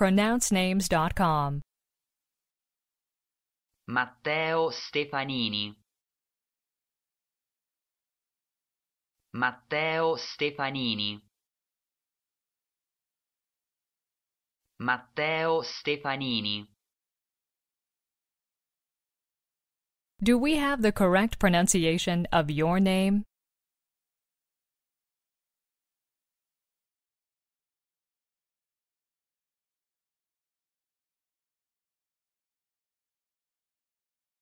pronouncenames.com. Matteo Stefanini. Matteo Stefanini. Matteo Stefanini. Do we have the correct pronunciation of your name?